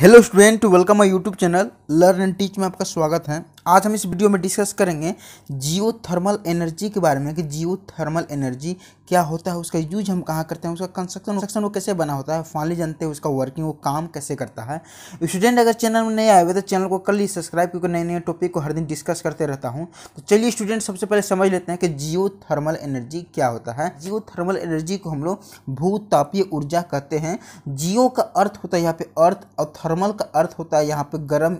Hello student welcome I YouTube channel Learn and Teach में आपका स्वागत है आज हम इस वीडियो में डिस्कस करेंगे जियो थर्मल एनर्जी के बारे में कि जियो थर्मल एनर्जी क्या होता है उसका यूज हम कहाँ करते हैं उसका कंस्ट्रक्शन कंस्ट्रक्शन वो कैसे बना होता है फाइनली जानते हैं उसका वर्किंग वो काम कैसे करता है स्टूडेंट अगर चैनल में नए आए हुए तो चैनल को कर ही सब्सक्राइब क्योंकि नए नए टॉपिक को हर दिन डिस्कस करते रहता हूँ तो चलिए स्टूडेंट सबसे पहले समझ लेते हैं कि जियो थर्मल एनर्जी क्या होता है जियो थर्मल एनर्जी को हम लोग भूतापीय ऊर्जा कहते हैं जियो का अर्थ होता है यहाँ पे अर्थ और थर्मल का अर्थ होता है यहाँ पे गर्म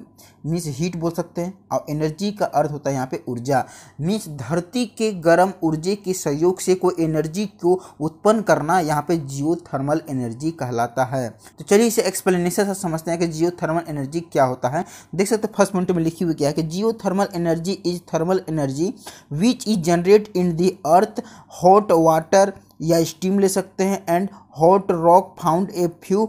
मीन्स हीट बोल सकते हैं और एनर्जी का अर्थ होता है यहाँ पे ऊर्जा मीन्स धरती के गर्म ऊर्जे के सहयोग से कोई एनर्जी को उत्पन्न करना यहाँ पे जियो एनर्जी कहलाता है तो चलिए इसे एक्सप्लेनेशन से समझते हैं कि जियो एनर्जी क्या होता है देख सकते फर्स्ट पॉइंट में लिखी हुई क्या है कि geo energy is thermal energy which is generate in the earth hot water या स्टीम ले सकते हैं and hot rock found a few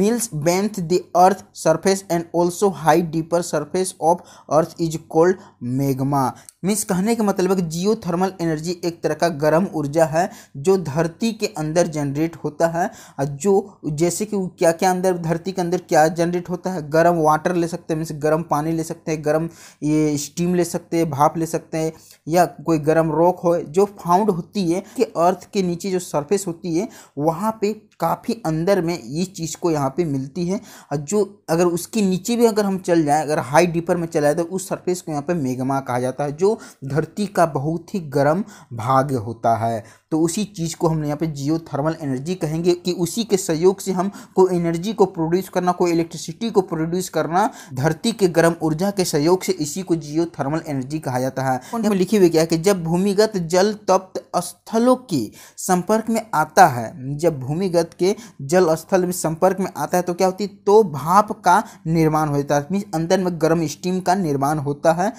miles beneath the earth surface and also high deeper surface of earth is called magma means कहने के मतलब कि जियो thermal energy एक तरह का गर्म ऊर्जा है जो धरती के अंदर जनरेट होता है और जो जैसे कि क्या क्या अंदर धरती के अंदर क्या जनरेट होता है गर्म वाटर ले सकते हैं मीन्स गर्म पानी ले सकते हैं गर्म ये स्टीम ले सकते हैं भाप ले सकते हैं या कोई गर्म रॉक हो जो फाउंड होती है कि अर्थ के नीचे जो सरफेस होती है वहाँ पे think काफ़ी अंदर में ये चीज़ को यहाँ पे मिलती है और जो अगर उसके नीचे भी अगर हम चल जाएँ अगर हाई डीपर में चला जाए तो उस सरफेस को यहाँ पे मेगमा कहा जाता है जो धरती का बहुत ही गर्म भाग होता है तो उसी चीज़ को हम यहाँ पे जियो थर्मल एनर्जी कहेंगे कि उसी के सहयोग से हम कोई एनर्जी को प्रोड्यूस करना कोई इलेक्ट्रिसिटी को प्रोड्यूस करना धरती के गर्म ऊर्जा के सहयोग से इसी को जियो थर्मल एनर्जी कहा जाता है यहाँ लिखी हुई क्या है कि जब भूमिगत जल तप्त स्थलों के संपर्क में आता है जब भूमिगत के जल स्थल में संपर्क में आता है तो क्या होती है तो भाप का निर्माण हो जाता है मीन अंदर में गर्म स्टीम का निर्माण होता है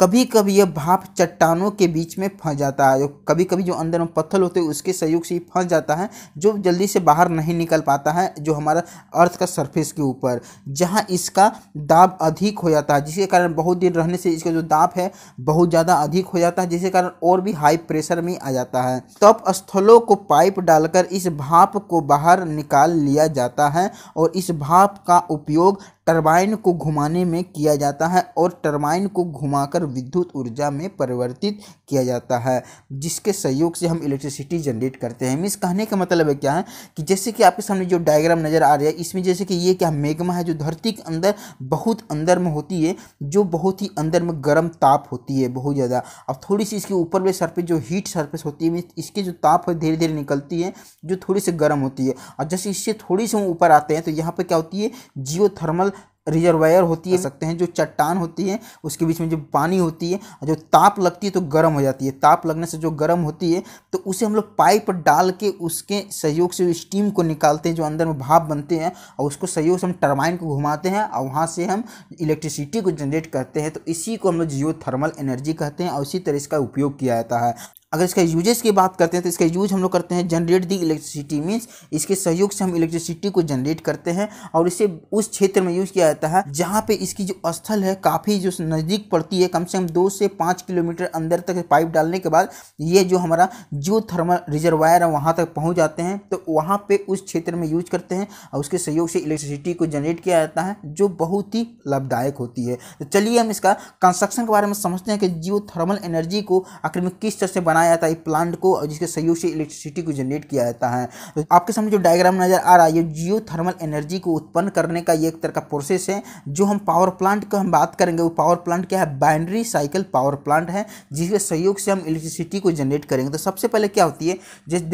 कभी कभी यह भाप चट्टानों के बीच में फंस जाता है कभी कभी जो अंदर में पत्थर होते हैं उसके सहयोग से फंस जाता है जो जल्दी से बाहर नहीं निकल पाता है जो हमारा अर्थ का सरफेस के ऊपर जहाँ इसका दाब अधिक हो जाता है जिसके कारण बहुत दिन रहने से इसका जो दाब है बहुत ज़्यादा अधिक हो जाता है जिसके कारण और भी हाई प्रेशर में आ जाता है तप तो स्थलों को पाइप डालकर इस भाप को बाहर निकाल लिया जाता है और इस भाप का उपयोग टरबाइन को घुमाने में किया जाता है और टरबाइन को घुमाकर विद्युत ऊर्जा में परिवर्तित किया जाता है जिसके सहयोग से हम इलेक्ट्रिसिटी जनरेट करते हैं मीन्स कहने का मतलब है क्या है कि जैसे कि आपके सामने जो डायग्राम नज़र आ रहा है इसमें जैसे कि ये क्या मेघमा है जो धरती के अंदर बहुत अंदर में होती है जो बहुत ही अंदर में गर्म ताप होती है बहुत ज़्यादा अब थोड़ी सी इसके ऊपर में सरफेस जो हीट सरफेस होती है इसके जो ताप है धीरे धीरे निकलती है जो थोड़ी सी गर्म होती है और जैसे इससे थोड़ी सी ऊपर आते हैं तो यहाँ पर क्या होती है जियो थर्मल रिजर्वायर होती है हाँ। सकते हैं जो चट्टान होती है उसके बीच में जो पानी होती है जो ताप लगती है तो गर्म हो जाती है ताप लगने से जो गर्म होती है तो उसे हम लोग पाइप डाल के उसके सहयोग से स्टीम को निकालते हैं जो अंदर में भाप बनते हैं और उसको सहयोग से हम टर्बाइन को घुमाते हैं और वहाँ से हम इलेक्ट्रिसिटी को जनरेट करते हैं तो इसी को हम लोग जियो थर्मल एनर्जी कहते हैं और इसी तरह इसका उपयोग किया जाता है अगर इसका यूजेस की बात करते हैं तो इसका यूज हम लोग करते हैं जनरेट दी इलेक्ट्रिसिटी मीन्स इसके सहयोग से हम इलेक्ट्रिसिटी को जनरेट करते हैं और इसे उस क्षेत्र में यूज किया जाता है जहाँ पे इसकी जो स्थल है काफ़ी जो नज़दीक पड़ती है कम से कम दो से पाँच किलोमीटर अंदर तक पाइप डालने के बाद ये जो हमारा जियो थर्मल रिजर्वायर है वहाँ तक पहुँच जाते हैं तो वहाँ पर उस क्षेत्र में यूज करते हैं और उसके सहयोग से इलेक्ट्रिसिटी को जनरेट किया जाता है जो बहुत ही लाभदायक होती है तो चलिए हम इसका कंस्ट्रक्शन के बारे में समझते हैं कि जियो थर्मल एनर्जी को आखिर में किस तरह से बना बनाया जाता है प्लांट को और जिसके सहयोग से इलेक्ट्रिसिटी को जनरेट किया जाता है तो आपके सामने जो डायग्राम नज़र आ रहा है ये जियो थर्मल एनर्जी को उत्पन्न करने का ये एक तरह का प्रोसेस है जो हम पावर प्लांट का हम बात करेंगे वो पावर प्लांट क्या है बाइंड्री साइकिल पावर प्लांट है जिसके सहयोग से हम इलेक्ट्रिसिटी को जनरेट करेंगे तो सबसे पहले क्या होती है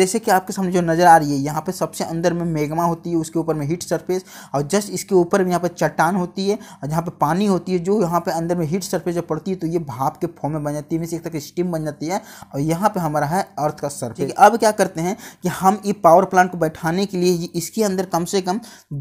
जैसे कि आपके सामने जो नज़र आ रही है यहाँ पर सबसे अंदर में मेगमा होती है उसके ऊपर में हीट सर्फेस और जस्ट इसके ऊपर यहाँ पर चट्टान होती है और जहाँ पर पानी होती है जो यहाँ पर अंदर में हीट सर्फेस जब पड़ती है तो ये भाप के फॉर्म में बन जाती है एक तरह की स्टीम बन जाती है और यह यहाँ पे हमारा है अर्थ का सर ठीक है अब क्या करते हैं कि हम ये पावर प्लांट को बैठाने के लिए इसके अंदर कम से कम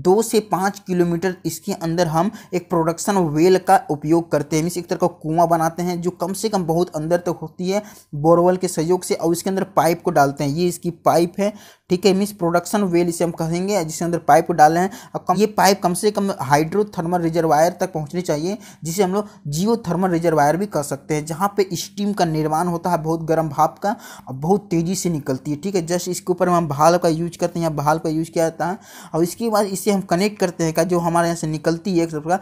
दो से पाँच किलोमीटर इसके अंदर हम एक प्रोडक्शन वेल का उपयोग करते हैं मीन्स एक तरह का कुआं बनाते हैं जो कम से कम बहुत अंदर तक तो होती है बोरवेल के सहयोग से और इसके अंदर पाइप को डालते हैं ये इसकी पाइप है ठीक है मिस प्रोडक्शन वेल इसे हम कहेंगे जिसके अंदर पाइप डाले हैं अब कम ये पाइप कम से कम हाइड्रोथर्मल रिजर्वायर तक पहुँचनी चाहिए जिसे हम लोग जियो थर्मल रिजर्वायर भी कह सकते हैं जहाँ पे स्टीम का निर्माण होता है बहुत गर्म भाप का और बहुत तेज़ी से निकलती है ठीक है जस्ट इसके ऊपर हम भाल का यूज करते हैं या भाल का यूज किया जाता है और इसके बाद इसे हम कनेक्ट करते हैं का जो हमारे यहाँ से निकलती है एक तरफ का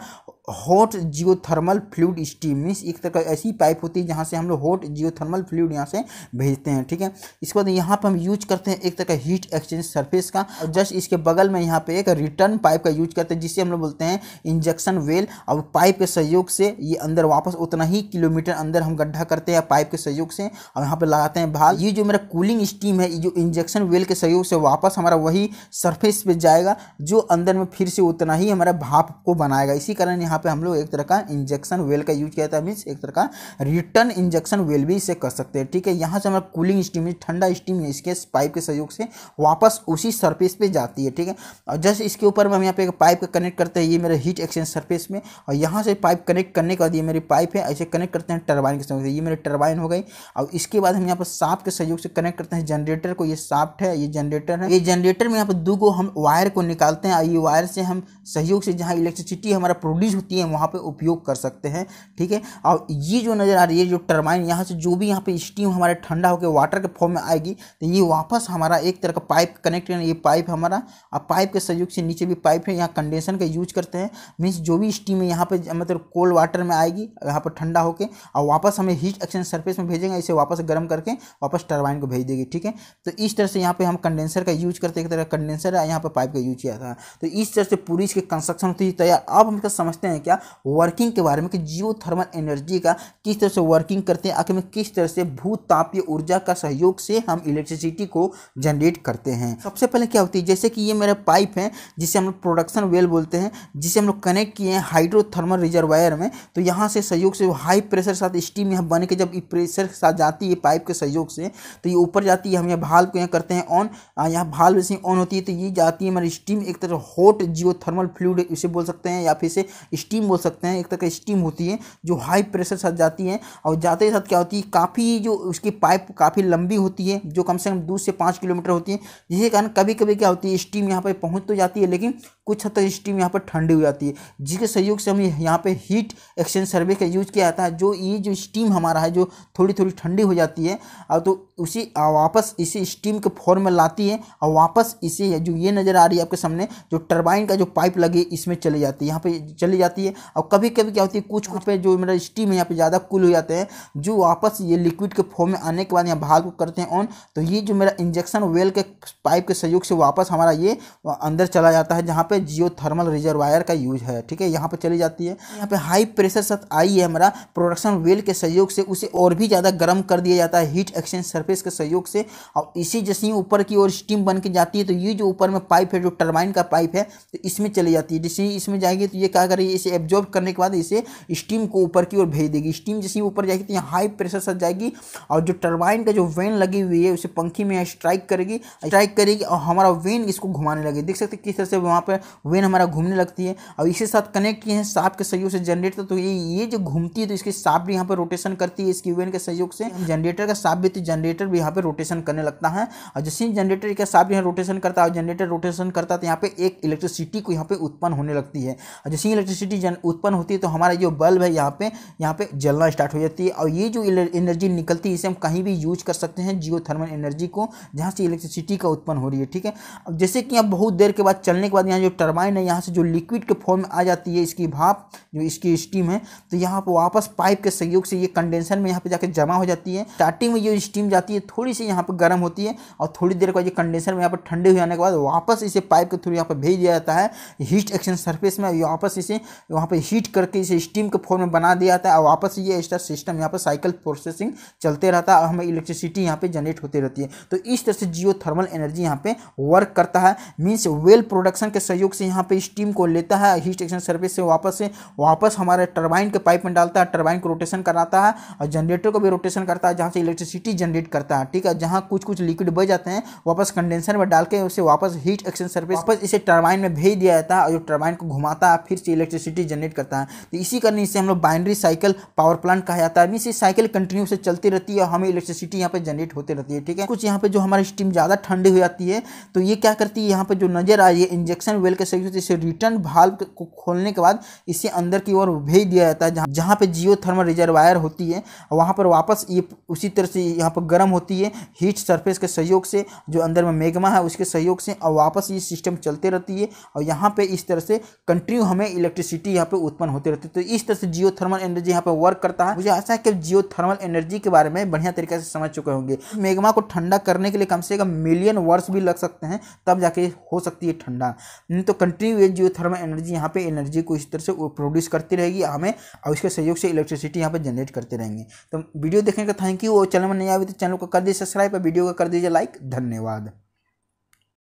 hot geothermal fluid steam means एक तरह का ऐसी पाइप होती है जहाँ से हम लोग हॉट जियोथर्मल फ्लूड यहाँ से भेजते हैं ठीक है इसके बाद यहाँ पर हम यूज करते हैं एक तरह का हीट एक्सचेंज सरफेस का और जस्ट इसके बगल में यहाँ पे एक रिटर्न पाइप का यूज करते हैं जिसे हम लोग बोलते हैं इंजेक्शन वेल और पाइप के सहयोग से ये अंदर वापस उतना ही किलोमीटर अंदर हम गड्ढा करते हैं पाइप के सहयोग से और यहाँ पर लगाते हैं भाग ये जो मेरा कूलिंग स्टीम है ये जो इंजेक्शन वेल के सहयोग से वापस हमारा वही सरफेस पे जाएगा जो अंदर में फिर से उतना ही हमारा भाप को बनाएगा इसी कारण यहाँ यहाँ पे हम लोग एक तरह का इंजेक्शन वेल का यूज किया था मीन्स एक तरह का रिटर्न इंजेक्शन वेल भी इसे कर सकते हैं ठीक है यहाँ से हमारा कूलिंग स्टीम ठंडा स्टीम इसके पाइप के सहयोग से वापस उसी सर्फेस पर जाती है ठीक है और जस्ट इसके ऊपर हम यहाँ पे पाइप का कनेक्ट करते हैं ये मेरा हीट एक्सचेंज सर्फेस में और यहाँ से पाइप कनेक्ट करने के बाद ये मेरी पाइप है ऐसे कनेक्ट करते हैं टर्बाइन के सहयोग से ये मेरी टर्बाइन हो गई और इसके बाद हम यहाँ पर साफ के सहयोग से कनेक्ट करते हैं जनरेटर को ये साफ्ट है ये जनरेटर है ये जनरेटर में यहाँ पर दो को हम वायर को निकालते हैं और ये वायर से हम सहयोग से जहाँ इलेक्ट्रिसिटी हमारा प्रोड्यूस होती हैं वहाँ पर उपयोग कर सकते हैं ठीक है और ये जो नज़र आ रही है जो टर्माइन यहाँ से जो भी यहाँ पे स्टीम हमारे ठंडा होकर वाटर के फॉर्म में आएगी तो ये वापस हमारा एक तरह का पाइप कनेक्ट करना ये पाइप हमारा अब पाइप के सहयोग से नीचे भी पाइप है यहाँ कंडेंसन का यूज करते हैं मीन्स जो भी स्टीम है यहाँ पर मतलब कोल्ड वाटर में आएगी यहाँ पर ठंडा होकर और वापस हमें हीट एक्सचेंज सर्फेस में भेजेंगे इसे वापस गर्म करके वापस टर्बाइन को भेज देगी ठीक है तो इस तरह से यहाँ पर हम कंडेंसर का यूज करते एक तरह कंडेंसर यहाँ पर पाइप का यूज किया था तो इस तरह से पूरी इसके कंस्ट्रक्शन होती है तैयार तो अब हम समझते हैं हैं क्या वर्किंग के बारे में कि जियो थर्मल एनर्जी का किस तरह से वर्किंग करते हैं आखिर में किस तरह से भू तापीय ऊर्जा का सहयोग से हम इलेक्ट्रिसिटी को जनरेट करते हैं सबसे पहले क्या होती है जैसे कि ये मेरा पाइप है जिसे हम लोग प्रोडक्शन वेल बोलते हैं जिसे हम लोग कनेक्ट किए हैं हाइड्रोथर्मल रिजर्वायर में तो यहाँ से सहयोग से हाई प्रेशर साथ स्टीम यहाँ बने के जब प्रेशर के साथ जाती है पाइप के सहयोग से तो ये ऊपर जाती है हम यहाँ भाल को यहाँ करते हैं ऑन यहाँ भाल वैसे ऑन होती है तो ये जाती है हमारी स्टीम एक तरह हॉट जियो थर्मल फ्लूड इसे बोल सकते हैं या फिर इसे स्टीम बोल सकते हैं एक तरह की स्टीम होती है जो हाई प्रेशर साथ जाती है और जाते साथ क्या होती है काफ़ी जो उसकी पाइप काफ़ी लंबी होती है जो कम से कम दो से पाँच किलोमीटर होती है जिसके कारण कभी कभी क्या होती है स्टीम यहाँ पर पहुँच तो जाती है लेकिन कुछ हद तक स्टीम यहाँ पर ठंडी हो जाती है जिसके सहयोग से हम यहाँ पर हीट एक्सचेंज सर्वे का यूज़ किया जाता है जो ये जो स्टीम हमारा है जो थोड़ी थोड़ी ठंडी हो जाती है और तो उसी वापस इसे स्टीम के फॉर्म में लाती है और वापस इसे जो ये नज़र आ रही है आपके सामने जो टर्बाइन का जो पाइप लगे इसमें चली जाती है यहाँ पे चली जाती जाती है और कभी कभी क्या होती है कुछ कुछ पे जो मेरा स्टीम है यहाँ पे ज़्यादा कूल हो जाते हैं जो वापस ये लिक्विड के फॉर्म में आने के बाद यहाँ भाग करते हैं ऑन तो ये जो मेरा इंजेक्शन वेल के पाइप के सहयोग से वापस हमारा ये अंदर चला जाता है जहाँ पर जियो थर्मल रिजर्वायर का यूज है ठीक है यहाँ पर चली जाती है यहाँ पर हाई प्रेशर साथ आई है हमारा प्रोडक्शन वेल के सहयोग से उसे और भी ज़्यादा गर्म कर दिया जाता है हीट एक्सचेंज सर्फेस के सहयोग से और इसी जैसे ही ऊपर की ओर स्टीम बन के जाती है तो ये जो ऊपर में पाइप है जो टर्बाइन का पाइप है तो इसमें चली जाती है जैसे इसमें जाएगी तो ये क्या करिए इसे एब्जॉर्ब करने के बाद इसे स्टीम को ऊपर की ओर भेज देगी स्टीम जैसे ही ऊपर जाएगी तो यहाँ हाई प्रेशर सज जाएगी और जो टर्बाइन का जो वेन लगी हुई है उसे पंखी में स्ट्राइक करेगी स्ट्राइक करेगी और हमारा वेन इसको घुमाने लगेगी देख सकते किस तरह से वहाँ पर वेन हमारा घूमने लगती है और इसी साथ कनेक्ट किए हैं सांप के सहयोग से जनरेटर तो ये ये जो घूमती है तो इसकी सांप भी यहाँ पर रोटेशन करती है इसकी वेन के सहयोग से जनरेटर का सांप भी तो जनरेटर भी यहाँ पर रोटेशन करने लगता है और जैसे ही जनरेटर का सांप यहाँ रोटेशन करता है और जनरेटर रोटेशन करता है तो यहाँ पे एक इलेक्ट्रिसिटी को यहाँ पे उत्पन्न होने लगती है और जैसे ही इलेक्ट्रिसिटी इलेक्ट्रिसिटी जन उत्पन्न होती है तो हमारा जो बल्ब है यहाँ पे यहाँ पे जलना स्टार्ट हो जाती है और ये जो एनर्जी निकलती है इसे हम कहीं भी यूज कर सकते हैं जियो थर्मल एनर्जी को जहाँ से इलेक्ट्रिसिटी का उत्पन्न हो रही है ठीक है अब जैसे कि अब बहुत देर के बाद चलने के बाद यहाँ जो टर्बाइन है यहाँ से जो लिक्विड के फॉर्म में आ जाती है इसकी भाप जो इसकी स्टीम है तो यहाँ पर वापस पाइप के सहयोग से ये कंडेंसर में यहाँ पर जाकर जमा हो जाती है स्टार्टिंग में जो स्टीम जाती है थोड़ी सी यहाँ पर गर्म होती है और थोड़ी देर के बाद ये कंडेंसर में यहाँ पर ठंडे हो जाने के बाद वापस इसे पाइप के थ्रू यहाँ पर भेज दिया जाता है हीट एक्शन सरफेस में वापस इसे वहाँ पर हीट करके इसे स्टीम के फॉर्म में बना दिया जाता है और वापस ये एक्स्ट्रा सिस्टम यहाँ पर साइकिल प्रोसेसिंग चलते रहता है और हमें इलेक्ट्रिसिटी यहाँ पर जनरेट होती रहती है तो इस तरह से जियो एनर्जी यहाँ पर वर्क करता है मीन्स वेल प्रोडक्शन के सहयोग से यहाँ पर स्टीम को लेता है हीट एक्शन सर्विस से वापस से वापस हमारे टर्बाइन के पाइप में डालता है टर्बाइन को रोटेशन कराता है और जनरेटर को भी रोटेशन करता है जहाँ से इलेक्ट्रिसिटी जनरेट करता है ठीक है जहाँ कुछ कुछ लिक्विड बह जाते हैं वापस कंडेंसर में डाल के उसे वापस हीट एक्शन सर्विस वापस इसे टर्बाइन में भेज दिया जाता है और जो टर्बाइन को घुमाता है फिर से इलेक्ट्रिस इलेक्ट्रिसिटी जनरेट करता है तो इसी कारण इसे हम लोग बाइनरी साइकिल पावर प्लांट कहा जाता है मीन इस साइकिल कंटिन्यू से चलती रहती है और हमें इलेक्ट्रिसिटी यहाँ पर जनरेट होती रहती है ठीक है कुछ यहाँ पर जो हमारी स्टीम ज़्यादा ठंडी हो जाती है तो ये क्या करती है यहाँ पर जो नज़र आ रही है इंजेक्शन वेल के सहयोग से इसे रिटर्न भाल को खोलने के बाद इसे अंदर की ओर भेज दिया जाता है जहाँ पर जियो थर्मल रिजर्वायर होती है वहाँ पर वापस ये उसी तरह से यहाँ पर गर्म होती है हीट सरफेस के सहयोग से जो अंदर में मेगमा है उसके सहयोग से और वापस ये सिस्टम चलते रहती है और यहाँ पे इस तरह से कंटिन्यू हमें इलेक्ट्रिसिटी इलेक्ट्रिसिटी यहाँ पे उत्पन्न होते रहती है तो इस तरह से जियो थर्मल एनर्जी यहाँ पे वर्क करता है मुझे आशा है कि जियो थर्मल एनर्जी के बारे में बढ़िया तरीके से समझ चुके होंगे मेघमा को ठंडा करने के लिए कम से कम मिलियन वर्ष भी लग सकते हैं तब जाके हो सकती है ठंडा नहीं तो कंटिन्यू जियो थर्मल एनर्जी यहाँ पे एनर्जी को इस तरह से प्रोड्यूस करती रहेगी हमें और उसके सहयोग से इलेक्ट्रिसिटी यहाँ पर जनरेट करते रहेंगे तो वीडियो देखने का थैंक यू और चैनल में नहीं आई तो चैनल को कर दीजिए सब्सक्राइब और वीडियो को कर दीजिए लाइक धन्यवाद